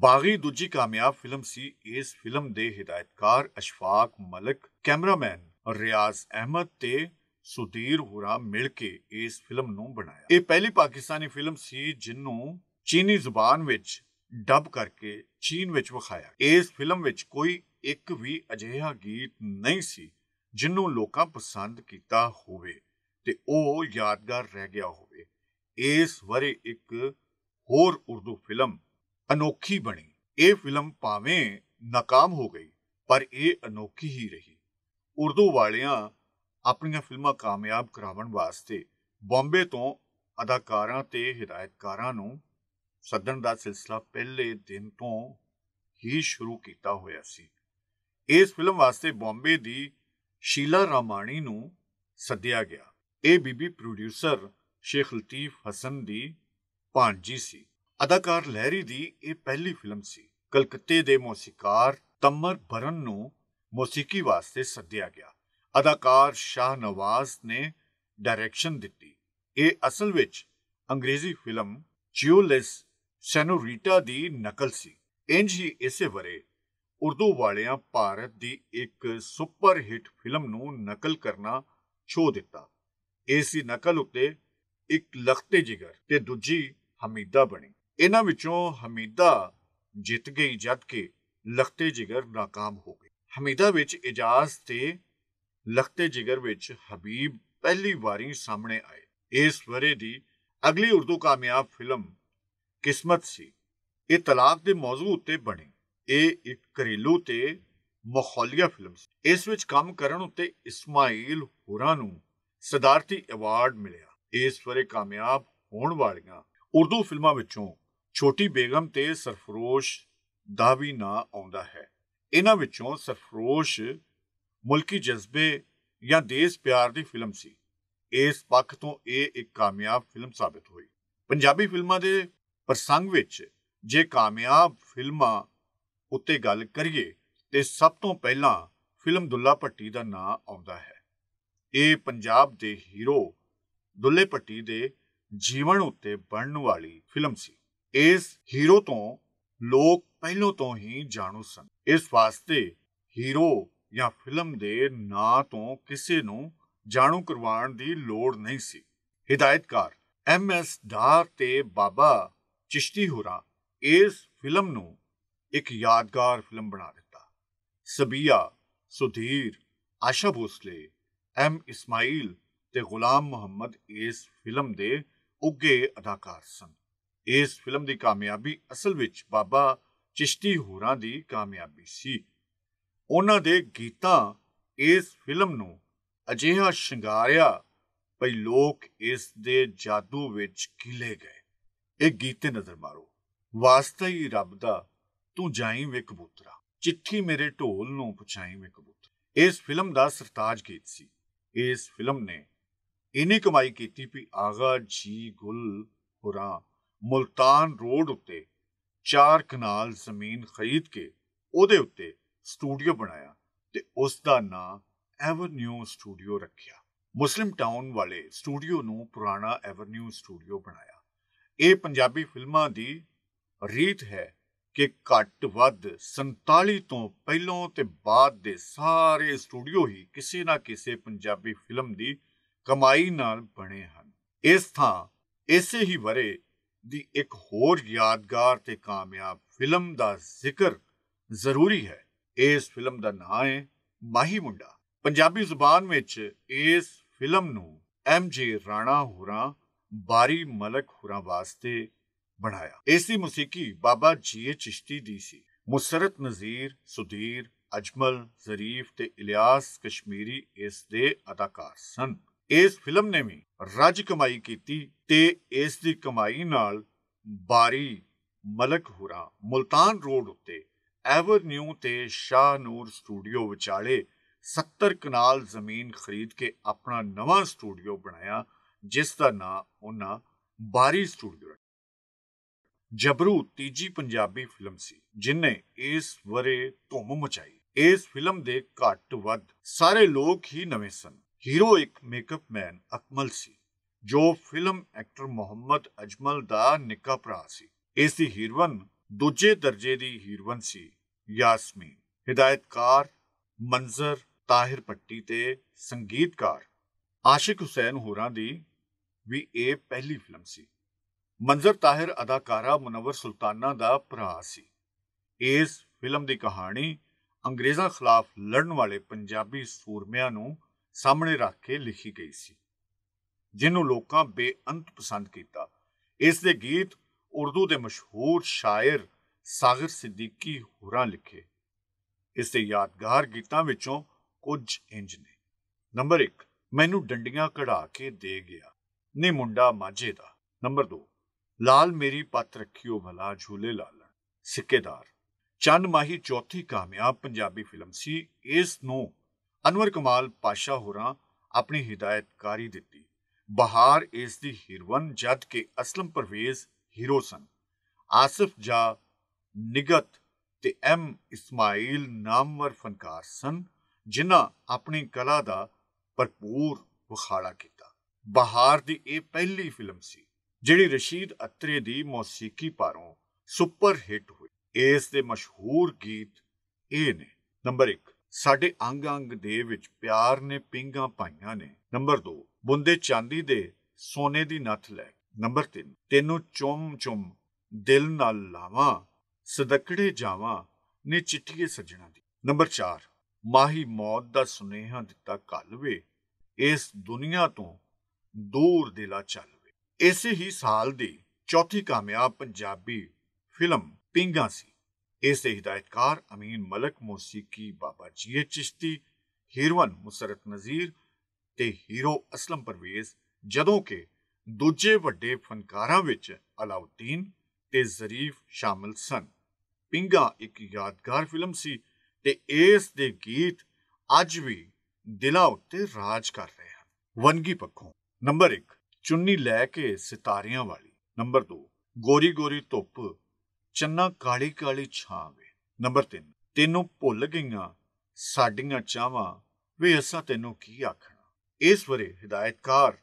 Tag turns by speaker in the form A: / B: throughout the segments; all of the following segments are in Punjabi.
A: ਬਾਗੀ ਦੂਜੀ ਕਾਮਯਾਬ ਫਿਲਮ ਸੀ ਇਸ ਫਿਲਮ ਦੇ ਹਿਦਾਇਤਕਾਰ ਅਸ਼ਫਾਕ ਮਲਕ ਕੈਮਰਾਮੈਨ ਰਿਆਜ਼ ਅਹਿਮਦ ਤੇ ਸੁਧੀਰ ਹੁਰਾ ਮਿਲ ਕੇ ਇਸ ਫਿਲਮ ਨੂੰ ਬਣਾਇਆ ਇਹ ਪਹਿਲੀ ਪਾਕਿਸਤਾਨੀ ਫਿਲਮ ਸੀ ਜਿਨੂੰ ਚੀਨੀ ਜ਼ੁਬਾਨ ਵਿੱਚ ਡਬ ਕਰਕੇ ਚੀਨ ਵਿੱਚ ਵਿਖਾਇਆ ਇਸ ਫਿਲਮ ਵਿੱਚ ਕੋਈ ਇੱਕ ਵੀ ਅਜਿਹਾ ਗੀਤ ਨਹੀਂ ਸੀ ਜਿਨੂੰ ਲੋਕਾਂ ਪਸੰਦ ਕੀਤਾ ਹੋਵੇ ਤੇ ਉਹ ਯਾਦਗਾਰ ਰਹਿ ਗਿਆ ਹੋਵੇ ਇਸ ਵਰੇ ਇੱਕ ਹੋਰ ਉਰਦੂ ਫਿਲਮ ਅਨੋਖੀ ਬਣੀ ਇਹ ਫਿਲਮ ਭਾਵੇਂ ਨਾਕਾਮ ਹੋ ਗਈ ਪਰ ਇਹ ਅਨੋਖੀ ਹੀ ਰਹੀ ਉਰਦੂ ਵਾਲਿਆਂ ਆਪਣੀਆਂ ਫਿਲਮਾਂ ਕਾਮਯਾਬ ਕਰਾਉਣ ਵਾਸਤੇ ਬੰਬੇ ਤੋਂ ਅਦਾਕਾਰਾਂ ਤੇ ਹਿਦਾਇਤਕਾਰਾਂ ਨੂੰ ਸੱਦਣ ਦਾ ਸਿਲਸਿਲਾ ਪਹਿਲੇ ਦਿਨ ਤੋਂ ਹੀ ਸ਼ੁਰੂ ਕੀਤਾ ਹੋਇਆ ਸੀ ਇਸ ਫਿਲਮ ਵਾਸਤੇ ਬੰਬੇ ਦੀ ਸ਼ੀਲਾ ਰਾਮਾਣੀ ਨੂੰ ਸੱਦਿਆ ਗਿਆ ਇਹ ਬੀਬੀ ਪ੍ਰੋਡਿਊਸਰ ਸ਼ੇਖ ਲਤੀਫ ਹਸਨ ਦੀ ਭਾਂਜੀ ਸੀ ਅਦਾਕਾਰ ਲਹਿਰੀ ਦੀ ਇਹ ਪਹਿਲੀ ਫਿਲਮ ਸੀ ਕਲਕੱਤੇ ਦੇ ਮੌਸੀਕਾਰ ਤਮਰ ਬਰਨ ਨੂੰ ਮੌਸੀਕੀ ਵਾਸਤੇ ਸੱਦਿਆ ਗਿਆ ਅਦਾਕਾਰ ਸ਼ਾਹ ਨਵਾਜ਼ ਨੇ ਡਾਇਰੈਕਸ਼ਨ ਦਿੱਤੀ ਇਹ ਅਸਲ ਵਿੱਚ ਅੰਗਰੇਜ਼ੀ ਫਿਲਮ ਜਿਓਲਿਸ ਸੈਨੋਰੀਟਾ ਦੀ ਨਕਲ ਸੀ ਇੰਜ ਹੀ ਇਸੇ ਵਰੇ ਉਰਦੂ ਵਾਲਿਆਂ ਭਾਰਤ ਦੀ ਇੱਕ ਸੁਪਰ ਹਿੱਟ ਫਿਲਮ ਨੂੰ ਨਕਲ ਕਰਨਾ ਛੋ ਦਿੱਤਾ ਇਸੀ ਨਕਲ ਉੱਤੇ ਇੱਕ ਲਖਤੇ ਜਿਗਰ ਤੇ ਦੂਜੀ ਹਮੀਦਾ ਬਣੀ ਇਹਨਾਂ ਵਿੱਚੋਂ ਹਮੀਦਾ ਜਿੱਤ ਗਈ ਜਦ ਕਿ ਲਖਤੇ ਜਿਗਰ ناکਾਮ ਹੋ ਗਈ ਹਮੀਦਾ ਵਿੱਚ ਇਜਾਜ਼ ਤੇ ਲਖਤੇ ਜਿਗਰ ਵਿੱਚ ਹਬੀਬ ਪਹਿਲੀ ਵਾਰੀ ਸਾਹਮਣੇ ਆਏ ਇਸ ਵਰੇ ਦੀ ਅਗਲੀ ਉਰਦੂ ਕਾਮਯਾਬ ਫਿਲਮ ਕਿਸਮਤ ਸੀ ਇਹ ਤਲਾਕ ਦੇ ਮੌਜੂ ਉੱਤੇ ਬਣੀ ਇਹ ਇੱਕ ਘਰੇਲੂ ਤੇ ਮਖੌਲੀਆ ਫਿਲਮ ਸੀ ਇਸ ਵਿੱਚ ਕੰਮ ਕਰਨ ਉੱਤੇ ਇਸਮਾਈਲ ਹੋਰਾਂ ਨੂੰ ਸਦਾਰਤੀ ਅਵਾਰਡ ਮਿਲਿਆ ਇਸ ਵਰੇ ਕਾਮਯਾਬ ਹੋਣ ਵਾਲੀਆਂ ਉਰਦੂ ਫਿਲਮਾਂ ਵਿੱਚੋਂ ਛੋਟੀ ਬੇਗਮ ਤੇ ਸਰਫਰੋਸ਼ ਦਾ ਵੀ ਨਾਂ ਆਉਂਦਾ ਹੈ ਇਹਨਾਂ ਵਿੱਚੋਂ ਸਰਫਰੋਸ਼ ਮੁਲਕੀ ਜਜ਼ਬੇ ਜਾਂ ਦੇਸ਼ ਪਿਆਰ ਦੀ ਫਿਲਮ ਸੀ ਇਸ ਪੱਖ ਤੋਂ ਇਹ ਇੱਕ ਕਾਮਯਾਬ ਫਿਲਮ ਸਾਬਤ ਹੋਈ ਪੰਜਾਬੀ ਫਿਲਮਾਂ ਦੇ ਪ੍ਰਸੰਗ ਵਿੱਚ ਜੇ ਕਾਮਯਾਬ ਫਿਲਮਾਂ ਉੱਤੇ ਗੱਲ ਕਰੀਏ ਤੇ ਸਭ ਤੋਂ ਪਹਿਲਾਂ ਫਿਲਮ ਦੁੱਲਾ ਭੱਟੀ ਦਾ ਨਾਂ ਆਉਂਦਾ ਹੈ ਇਹ ਪੰਜਾਬ ਦੇ ਹੀਰੋ ਦੁੱਲੇ ਭੱਟੀ ਦੇ ਜੀਵਨ ਉੱਤੇ ਬਣਨ ਵਾਲੀ ਫਿਲਮ ਸੀ ਇਸ ਹੀਰੋ ਤੋਂ ਲੋਕ ਪਹਿਲਾਂ ਤੋਂ ਹੀ ਜਾਣੂ ਸਨ ਇਸ ਵਾਸਤੇ ਹੀਰੋ ਜਾਂ ਫਿਲਮ ਦੇ ਨਾਂ ਤੋਂ ਕਿਸੇ ਨੂੰ ਜਾਣੂ ਕਰਵਾਉਣ ਦੀ ਲੋੜ ਨਹੀਂ ਸੀ ਹਿਦਾਇਤਕਾਰ ਐਮ ਐਸ ਧਾਰ ਤੇ ਬਾਬਾ ਚਿਸ਼ਤੀ ਹੁਰਾ ਇਸ ਫਿਲਮ ਨੂੰ ਇੱਕ ਯਾਦਗਾਰ ਫਿਲਮ ਬਣਾ ਦਿੱਤਾ ਸਬੀਆ ਸੁਧੀਰ ਆਸ਼ਾ ਭੋਸਲੇ ਐਮ ਇਸਮਾਈਲ ਤੇ ਗੁਲਾਮ ਮੁਹੰਮਦ ਇਸ ਫਿਲਮ ਦੇ ਉੱਗੇ ਅਦਾਕਾਰ ਸਨ ਇਸ ਫਿਲਮ ਦੀ ਕਾਮਯਾਬੀ ਅਸਲ ਵਿੱਚ ਬਾਬਾ ਚਿਸ਼ਤੀ ਹੋਰਾਂ ਦੀ ਕਾਮਯਾਬੀ ਸੀ ਉਹਨਾਂ ਦੇ ਗੀਤਾਂ ਇਸ ਫਿਲਮ ਨੂੰ ਅਜਿਹਾ ਸ਼ਿੰਗਾਰਿਆ ਭਈ ਲੋਕ ਇਸ ਦੇ ਜਾਦੂ ਵਿੱਚ ਕਿਲੇ ਗਏ ਇਹ ਗੀਤੇ ਨਜ਼ਰ ਮਾਰੋ ਵਾਸਤੇ ਹੀ ਰੱਬ ਦਾ ਤੂੰ ਜਾਈ ਵੇ ਕਬੂਤਰਾ ਚਿੱਠੀ ਮੇਰੇ ਢੋਲ ਨੂੰ ਪਛਾਈ ਵੇ ਕਬੂਤਰ ਇਸ ਫਿਲਮ ਦਾ ਸਰਤਾਜ ਗੀਤ ਸੀ ਇਸ ਫਿਲਮ ਨੇ ਇਨੀ ਕਮਾਈ ਕੀਤੀ ਵੀ ਆਗਾ ਜੀ ਗੁਲ ਹੋਰਾਂ ਮੁਲਤਾਨ ਰੋਡ ਉੱਤੇ ਚਾਰ ਕਨਾਲ ਜ਼ਮੀਨ ਖਰੀਦ ਕੇ ਉਹਦੇ ਉੱਤੇ ਸਟੂਡੀਓ ਬਣਾਇਆ ਤੇ ਉਸ ਦਾ ਨਾਮ ਐਵਨਿਊ ਸਟੂਡੀਓ ਰੱਖਿਆ ਮੁਸਲਿਮ ਟਾਊਨ ਵਾਲੇ ਸਟੂਡੀਓ ਨੂੰ ਪੁਰਾਣਾ ਐਵਨਿਊ ਸਟੂਡੀਓ ਬਣਾਇਆ ਇਹ ਪੰਜਾਬੀ ਫਿਲਮਾਂ ਦੀ ਰੀਤ ਹੈ ਕਿ ਘੱਟ ਵੱਧ 47 ਤੋਂ ਪਹਿਲਾਂ ਤੇ ਬਾਅਦ ਦੇ ਸਾਰੇ ਸਟੂਡੀਓ ਹੀ ਕਿਸੇ ਨਾ ਕਿਸੇ ਪੰਜਾਬੀ ਫਿਲਮ ਦੀ ਕਮਾਈ ਨਾਲ ਬਣੇ ਹਨ ਇਸ ਥਾਂ ਇਸੇ ਹੀ ਵਰੇ ਦੀ ਇੱਕ ਹੋਰ ਯਾਦਗਾਰ ਤੇ ਕਾਮਯਾਬ ਫਿਲਮ ਦਾ ਜ਼ਿਕਰ ਜ਼ਰੂਰੀ ਹੈ ਇਸ ਫਿਲਮ ਦਾ ਨਾਂ ਹੈ ਮਾਹੀ ਮੁੰਡਾ ਪੰਜਾਬੀ ਜ਼ੁਬਾਨ ਵਿੱਚ ਇਸ ਫਿਲਮ ਨੂੰ ਐਮ ਜੀ ਰਾਣਾ ਹੁਰਾ ਬਾਰੀ ਮਲਕ ਹੁਰਾ ਵਾਸਤੇ ਬਣਾਇਆ ਇਸ ਦੀ ਮੂਸੀਕੀ ਬਾਬਾ ਜੀ ਚਿਸ਼ਤੀ ਦੀ ਸੀ ਮੁਸਰਤ ਨਜ਼ੀਰ ਸੁਧੀਰ ਅਜਮਲ ਜ਼ਰੀਫ ਤੇ ਇਲਿਆਸ ਕਸ਼ਮੀਰੀ ਇਸ ਦੇ ਅਦਾਕਾਰ ਸਨ ਇਸ ਫਿਲਮ ਨੇ ਵੀ ਰਾਜ ਕਮਾਈ ਕੀਤੀ ਤੇ ਇਸ ਦੀ ਕਮਾਈ ਨਾਲ ਬਾਰੀ ਮਲਕ ਹੁਰਾ ਮਲਤਾਨ ਰੋਡ ਉੱਤੇ ਐਵਰਨਿਊ ਤੇ ਨੂਰ ਸਟੂਡੀਓ ਵਿਚਾਲੇ 70 ਕਨਾਲ ਜ਼ਮੀਨ ਖਰੀਦ ਕੇ ਆਪਣਾ ਨਵਾਂ ਸਟੂਡੀਓ ਬਣਾਇਆ ਜਿਸ ਦਾ ਨਾਂ ਉਹਨਾਂ ਬਾਰੀ ਸਟੂਡੀਓ ਜਬਰੂ ਤੀਜੀ ਪੰਜਾਬੀ ਫਿਲਮ ਸੀ ਜਿਨੇ ਇਸ ਵਰੇ ਧੁੰਮ ਮਚਾਈ ਇਸ ਫਿਲਮ ਦੇ ਘੱਟ ਵੱਧ ਸਾਰੇ ਲੋਕ ਹੀ ਨਵੇਂ ਸਨ ਹੀਰੋ ਇੱਕ ਮੇਕਅਪ ਮੈਨ ਅਕਮਲ ਸੀ ਜੋ ਫਿਲਮ ਐਕਟਰ ਮੁਹੰਮਦ ਅਜਮਲ ਦਾ ਨਿੱਕਾ ਭਰਾ ਸੀ ਇਸ ਦੀ ਹੀਰਵਨ ਦੂਜੇ ਦਰਜੇ ਦੀ ਹੀਰਵਨ ਸੀ ਯਾਸਮੀਨ ਹਿਦਾਇਤਕਾਰ ਮੰਜ਼ਰ ਤਾਹਿਰ ਪੱਟੀ ਤੇ ਸੰਗੀਤਕਾਰ ਆਸ਼ਿਕ ਹੁਸੈਨ ਹੋਰਾਂ ਦੀ ਵੀ ਇਹ ਪਹਿਲੀ ਫਿਲਮ ਸੀ ਮੰਜ਼ਰ ਤਾਹਿਰ ਅਦਾਕਾਰਾ ਮਨਵਰ ਸੁਲਤਾਨਾ ਦਾ ਭਰਾ ਸੀ ਇਸ ਫਿਲਮ ਦੀ ਕਹਾਣੀ ਅੰਗਰੇਜ਼ਾਂ ਖਿਲਾਫ ਲੜਨ ਵਾਲੇ ਪੰਜਾਬੀ ਸੂਰਮਿਆਂ ਨੂੰ ਸਾਹਮਣੇ ਰੱਖ ਕੇ ਲਿਖੀ ਗਈ ਸੀ ਜਿਹਨੂੰ ਲੋਕਾਂ ਬੇਅੰਤ ਪਸੰਦ ਕੀਤਾ ਇਸ ਦੇ ਗੀਤ ਉਰਦੂ ਦੇ ਮਸ਼ਹੂਰ ਸ਼ਾਇਰ ਸਾਗਰ ਸਿੱਦੀਕੀ ਹੋਰਾਂ ਲਿਖੇ ਇਸ ਦੇ ਯਾਦਗਾਰ ਗੀਤਾਂ ਵਿੱਚੋਂ ਕੁਝ ਇੰਜ ਨੇ ਨੰਬਰ 1 ਮੈਨੂੰ ਡੰਡੀਆਂ ਕਢਾ ਕੇ ਦੇ ਗਿਆ ਨੀ ਮੁੰਡਾ ਮਾਝੇ ਦਾ ਨੰਬਰ 2 ਲਾਲ ਮੇਰੀ ਪੱਤ ਰੱਖਿਓ ਭਲਾ ਝੂਲੇ ਲਾਲਣ ਸਿੱਕੇਦਾਰ ਚੰਨ ਮਾਹੀ ਚੌਥੀ ਕਾਮਯਾਬ ਪੰਜਾਬੀ ਫਿਲਮ ਸੀ ਇਸ ਨੂੰ ਅਨਵਰ ਕਮਾਲ ਪਾਸ਼ਾ ਹੋਰਾਂ ਆਪਣੀ ਹਿਦਾਇਤਕਾਰੀ ਦਿੱਤੀ ਬਹਾਰ ਇਸ ਦੀ ਹੀਰਵਨ ਜਦ ਕੇ ਅਸਲਮ ਪਰਵੇਜ਼ ਹੀਰੋ ਸਨ ਆਸਿਫ ਜਾ ਨਿਗਤ ਤੇ ਐਮ ਇਸਮਾਈਲ ਨਾਮਵਰ ਫਨਕਾਰ ਸਨ ਜਿਨ੍ਹਾਂ ਆਪਣੀ ਕਲਾ ਦਾ ਭਰਪੂਰ ਵਿਖਾੜਾ ਕੀਤਾ ਬਹਾਰ ਦੀ ਇਹ ਪਹਿਲੀ ਫਿਲਮ ਸੀ ਜਿਹੜੀ ਰਸ਼ੀਦ ਅਤਰੇ ਦੀ ਮੌਸੀਕੀ ਪਾਰੋਂ ਸੁਪਰ ਹਿੱਟ ਹੋਈ ਇਸ ਦੇ ਮਸ਼ਹੂਰ ਗੀਤ ਇਹ ਨੇ ਨੰਬਰ 1 ਸਾਡੇ ਅੰਗ-ਅੰਗ ਦੇ ਵਿੱਚ ਪਿਆਰ ਨੇ ਪਿੰਗਾ ਪਾਈਆਂ ਨੇ ਨੰਬਰ 2 ਬੁੰਦੇ ਚਾਂਦੀ ਦੇ ਸੋਨੇ ਦੀ ਨੱਥ ਲੈ ਨੰਬਰ 3 ਤੈਨੂੰ ਚੁੰਮ-ਚੁੰਮ ਦਿਲ ਨਾਲ ਲਾਵਾ ਸਦਕੜੇ ਜਾਵਾ ਨੇ ਚਿੱਠੀਏ ਸੱਜਣਾ ਦੀ ਨੰਬਰ 4 ਮਾਹੀ ਮੌਤ ਦਾ ਸੁਨੇਹਾ ਦਿੱਤਾ ਵੇ ਇਸ ਦੁਨੀਆ ਤੋਂ ਦੂਰ ਦਿਲਾ ਚੱਲਵੇ ਇਸੇ ਹੀ ਸਾਲ ਦੀ ਚੌਥੀ ਕਾਮਯਾਬ ਪੰਜਾਬੀ ਫਿਲਮ ਪਿੰਗਾ ਸੀ ਇਸ ਦੇ ਹਿਦਾਇਤਕਾਰ ਅਮੀਨ ਮਲਕ ਮੌਸੀਕੀ जी ਚਿਸ਼ਤੀ ਹੀਰਵਨ ਮੁਸਰਤ ਨਜ਼ੀਰ ਤੇ ਹੀਰੋ ਅਸਲਮ ਪਰਵੇਜ਼ ਜਦੋਂ ਕਿ ਦੂਜੇ ਵੱਡੇ ਫਨਕਾਰਾਂ ਵਿੱਚ ਅਲਾਉਦੀਨ ਤੇ ਜ਼ਰੀਫ ਸ਼ਾਮਲ ਸਨ ਪਿੰਗਾ ਇੱਕ ਯਾਦਗਾਰ ਫਿਲਮ ਸੀ ਤੇ ਇਸ ਦੇ ਗੀਤ ਅੱਜ ਵੀ ਦਿਲਾਂ ਉੱਤੇ ਰਾਜ ਕਰ ਰਹੇ ਹਨ ਵਨਗੀ ਪੱਖੋਂ ਨੰਬਰ 1 ਚੁੰਨੀ ਲੈ ਕੇ ਸਿਤਾਰਿਆਂ ਵਾਲੀ ਨੰਬਰ 2 ਗੋਰੀ ਗੋਰੀ ਧੁੱਪ ਚੰਨਾ ਕਾਲੀ ਕਾਲੀ ਛਾਂ ਵੇ ਨੰਬਰ 3 ਤੈਨੂੰ ਭੁੱਲ ਗਈਆਂ ਸਾਡੀਆਂ ਚਾਹਾਂ ਵੀ ਅਸਾਂ ਤੈਨੂੰ ਕੀ ਆਖਣਾ ਇਸ ਵਰੇ ਹਿਦਾਇਤਕਾਰ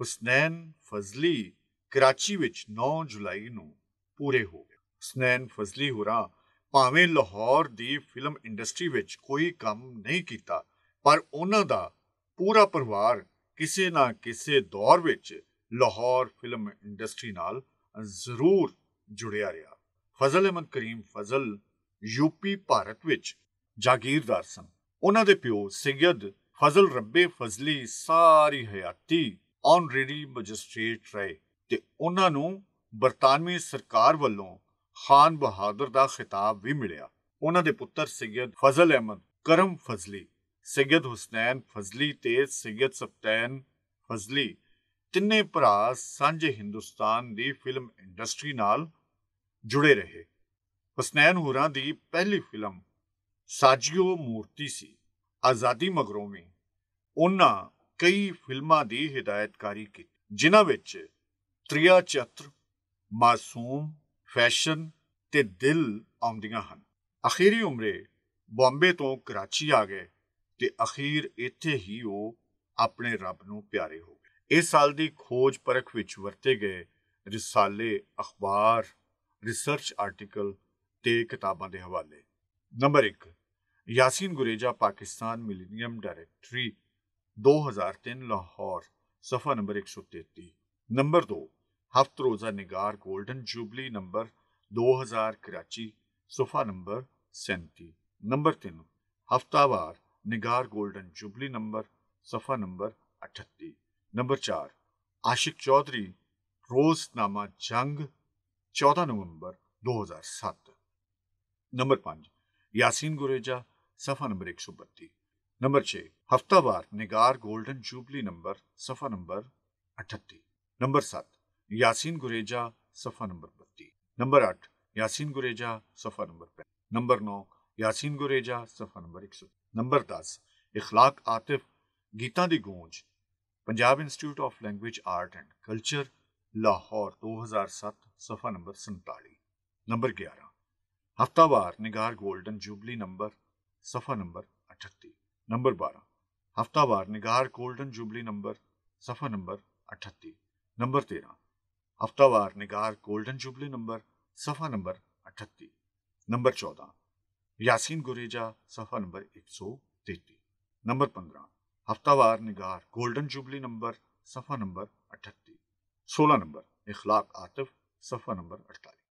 A: ਹੁਸਨੈਨ ਫਜ਼ਲੀ ਕਰਾਚੀ ਵਿੱਚ 9 ਜੁਲਾਈ ਨੂੰ ਪੂਰੇ ਹੋ ਗਏ ਹੁਸਨੈਨ ਫਜ਼ਲੀ ਹੁਰਾ ਭਾਵੇਂ ਲਾਹੌਰ ਦੀ ਫਿਲਮ ਇੰਡਸਟਰੀ ਵਿੱਚ ਕੋਈ ਕੰਮ ਨਹੀਂ ਕੀਤਾ ਪਰ ਉਹਨਾਂ ਦਾ ਪੂਰਾ ਪਰਿਵਾਰ ਕਿਸੇ ਨਾ ਕਿਸੇ ਦੌਰ ਵਿੱਚ ਲਾਹੌਰ ਫਿਲਮ ਇੰਡਸਟਰੀ ਨਾਲ ਜ਼ਰੂਰ ਜੁੜਿਆ ਰਿਹਾ ਫਜ਼ਲ ਅਹਿਮਦ ਕਰੀਮ ਫਜ਼ਲ ਯੂਪੀ ਭਾਰਤ ਵਿੱਚ ਜਾਗੀਰਦਾਰ ਸਨ ਉਹਨਾਂ ਦੇ ਪਿਓ ਸਿਗਦ ਫਜ਼ਲ ਰੱਬੇ ਫਜ਼ਲੀ ਸਾਰੀ ਹਯਾਤੀ ਆਨਰੇਰੀ ਮੈਜਿਸਟ੍ਰੇਟ ਰਹੇ ਤੇ ਉਹਨਾਂ ਨੂੰ ਬਰਤਾਨਵੀ ਸਰਕਾਰ ਵੱਲੋਂ ਖਾਨ ਬਹਾਦਰ ਦਾ ਖਿਤਾਬ ਵੀ ਮਿਲਿਆ ਉਹਨਾਂ ਦੇ ਪੁੱਤਰ ਸਿਗਦ ਫਜ਼ਲ ਅਹਿਮਦ ਕਰਮ ਫਜ਼ਲੀ ਸਿਗਦ ਹੁਸਨੈਨ ਫਜ਼ਲੀ ਤੇ ਸਿਗਦ ਸਫਤੈਨ ਫਜ਼ਲੀ ਤਿੰਨੇ ਭਰਾ ਸਾਂਝੇ ਹਿੰਦੁਸਤਾਨ ਦੀ ਫਿਲਮ ਇੰਡਸਟਰੀ ਨਾਲ ਜੁੜੇ ਰਹੇ ਹੁਸਨੈਨ ਹੁਰਾਂ ਦੀ ਪਹਿਲੀ ਫਿਲਮ ਸਾਜਿਓ ਮੂਰਤੀ ਸੀ ਆਜ਼ਾਦੀ ਮਗਰੋਂ ਵੀ ਉਹਨਾਂ ਕਈ ਫਿਲਮਾਂ ਦੀ ਹਿਦਾਇਤਕਾਰੀ ਕੀਤੀ ਜਿਨ੍ਹਾਂ ਵਿੱਚ ਤ੍ਰਿਆ ਚਤਰ ਮਾਸੂਮ ਫੈਸ਼ਨ ਤੇ ਦਿਲ ਆਉਂਦੀਆਂ ਹਨ ਅਖੀਰੀ ਉਮਰੇ ਬੰਬੇ ਤੋਂ ਕਰਾਚੀ ਆ ਗਏ ਤੇ ਅਖੀਰ ਇੱਥੇ ਹੀ ਉਹ ਆਪਣੇ ਰੱਬ ਨੂੰ ਪਿਆਰੇ ਹੋ ਗਏ ਇਸ ਸਾਲ ਦੀ ਖੋਜ ਪਰਖ ਵਿੱਚ ਵਰਤੇ ਗਏ ਰਿਸਾਲੇ ਅਖਬਾਰ ਰਿਸਰਚ ਆਰਟੀਕਲ ਤੇ ਕਿਤਾਬਾਂ ਦੇ ਹਵਾਲੇ नंबर एक यासीन गुरेजा पाकिस्तान मिलेनियम डायरेक्टरी 2003 लाहौर सफ़ा नंबर एक सौ नंबर दो हफ्त रोज़ा Nigar golden jubilee number 2000 Karachi सफ़ा नंबर सैंती नंबर तीन हफ्तावार निगार गोल्डन जुबली नंबर सफ़ा नंबर अठत्ती नंबर चार आशिक चौधरी रोजनामा जंग चौदह नवंबर 2007 नंबर पांच यासीन गुरेजा सफ़ा नंबर एक सौ बत्तीस नंबर छह हफ्तावार निगार गोल्डन जुबली नंबर सफ़ा नंबर अठतीस नंबर सात यासीन गुरेजा सफ़ा नंबर बत्तीस नंबर आठ यासीन गुरेजा सफ़ा नंबर पैंतीस नंबर नौ यासीन गुरेजा सफ़ा नंबर एक सौ नंबर दस इखलाक आतिफ गीता दी गूंज Punjab institute of language art and culture Lahore 2007 सफ़ा नंबर संताली नंबर ग्यारह हफ्तावार निगार गोल्डन जुबली नंबर सफ़ा नंबर अठत्ती नंबर बारह हफ्तावार निगार गोल्डन जुबली नंबर सफ़ा नंबर अठत्ती नंबर तेरह हफ्तावार निगार गोल्डन जुबली नंबर सफ़ा नंबर अठत्ती नंबर चौदह यासीन गुरेजा सफ़ा नंबर एक सौ तेती नंबर पंद्रह हफ्तावार निगार गोल्डन जुबली नंबर सफ़ा नंबर अठत्ती सोलह नंबर इखलाक आतिफ सफ़ा नंबर अड़तालीस